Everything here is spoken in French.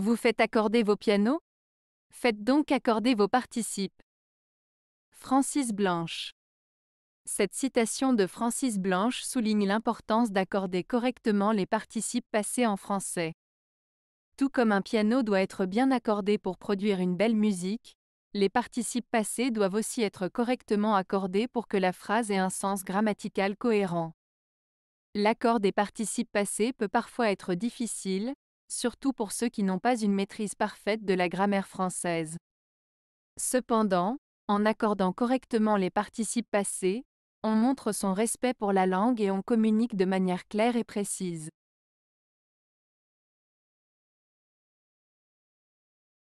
Vous faites accorder vos pianos Faites donc accorder vos participes. Francis Blanche Cette citation de Francis Blanche souligne l'importance d'accorder correctement les participes passés en français. Tout comme un piano doit être bien accordé pour produire une belle musique, les participes passés doivent aussi être correctement accordés pour que la phrase ait un sens grammatical cohérent. L'accord des participes passés peut parfois être difficile, surtout pour ceux qui n'ont pas une maîtrise parfaite de la grammaire française. Cependant, en accordant correctement les participes passés, on montre son respect pour la langue et on communique de manière claire et précise.